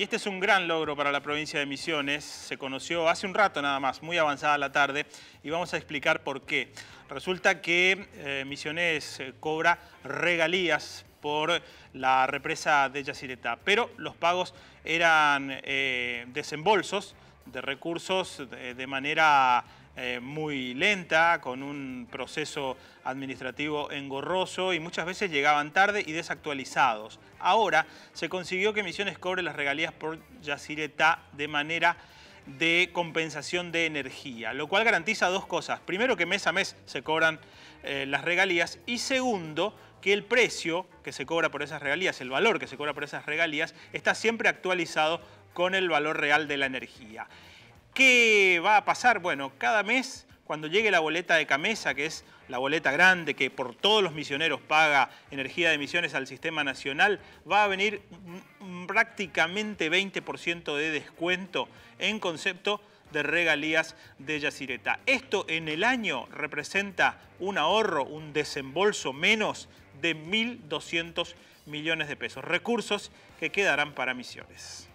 Y este es un gran logro para la provincia de Misiones. Se conoció hace un rato nada más, muy avanzada la tarde, y vamos a explicar por qué. Resulta que eh, Misiones eh, cobra regalías por la represa de Yacyretá, pero los pagos eran eh, desembolsos de recursos de, manera eh, muy lenta, con un proceso administrativo engorroso y muchas veces llegaban tarde y desactualizados. Ahora se consiguió que Misiones cobre las regalías por Yacyretá de manera de compensación de energía, lo cual garantiza dos cosas. Primero, que mes a mes se cobran eh, las regalías y segundo, que el precio que se cobra por esas regalías, el valor que se cobra por esas regalías, está siempre actualizado con el valor real de la energía. ¿Qué va a pasar? Bueno, cada mes, cuando llegue la boleta de Camesa, que es la boleta grande que por todos los misioneros paga energía de emisiones al sistema nacional, va a venir prácticamente 20% de descuento en concepto de regalías de Yacireta. Esto en el año representa un ahorro, un desembolso menos de 1.200 millones de pesos, recursos que quedarán para misiones.